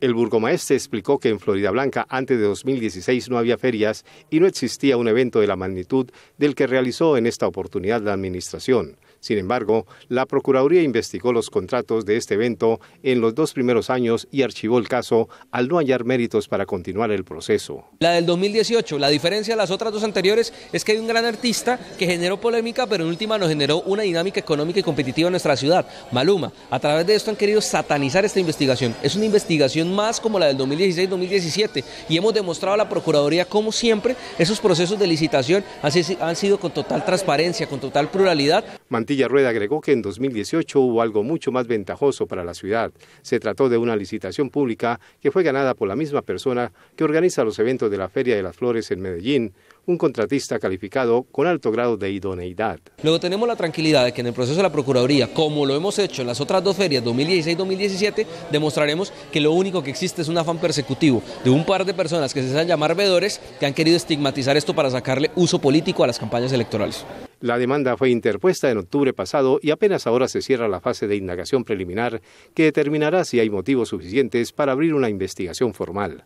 El burgomaestre explicó que en Florida Blanca antes de 2016 no había ferias y no existía un evento de la magnitud del que realizó en esta oportunidad la administración. Sin embargo, la Procuraduría investigó los contratos de este evento en los dos primeros años y archivó el caso al no hallar méritos para continuar el proceso. La del 2018, la diferencia de las otras dos anteriores es que hay un gran artista que generó polémica, pero en última nos generó una dinámica económica y competitiva en nuestra ciudad. Maluma, a través de esto han querido satanizar esta investigación. Es una investigación más como la del 2016-2017 y hemos demostrado a la Procuraduría, como siempre, esos procesos de licitación han sido con total transparencia, con total pluralidad. Mantilla Rueda agregó que en 2018 hubo algo mucho más ventajoso para la ciudad. Se trató de una licitación pública que fue ganada por la misma persona que organiza los eventos de la Feria de las Flores en Medellín, un contratista calificado con alto grado de idoneidad. Luego tenemos la tranquilidad de que en el proceso de la Procuraduría, como lo hemos hecho en las otras dos ferias, 2016 y 2017, demostraremos que lo único que existe es un afán persecutivo de un par de personas que se hacen llamar vedores que han querido estigmatizar esto para sacarle uso político a las campañas electorales. La demanda fue interpuesta en octubre pasado y apenas ahora se cierra la fase de indagación preliminar que determinará si hay motivos suficientes para abrir una investigación formal.